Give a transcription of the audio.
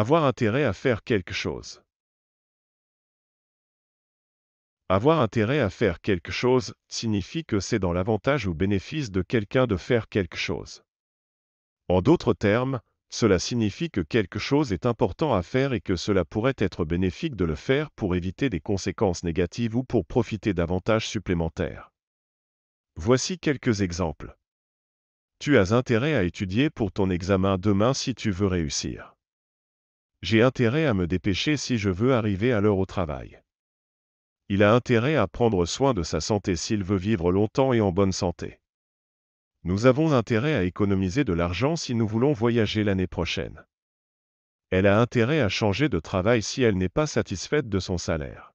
Avoir intérêt à faire quelque chose. Avoir intérêt à faire quelque chose signifie que c'est dans l'avantage ou bénéfice de quelqu'un de faire quelque chose. En d'autres termes, cela signifie que quelque chose est important à faire et que cela pourrait être bénéfique de le faire pour éviter des conséquences négatives ou pour profiter d'avantages supplémentaires. Voici quelques exemples. Tu as intérêt à étudier pour ton examen demain si tu veux réussir. J'ai intérêt à me dépêcher si je veux arriver à l'heure au travail. Il a intérêt à prendre soin de sa santé s'il veut vivre longtemps et en bonne santé. Nous avons intérêt à économiser de l'argent si nous voulons voyager l'année prochaine. Elle a intérêt à changer de travail si elle n'est pas satisfaite de son salaire.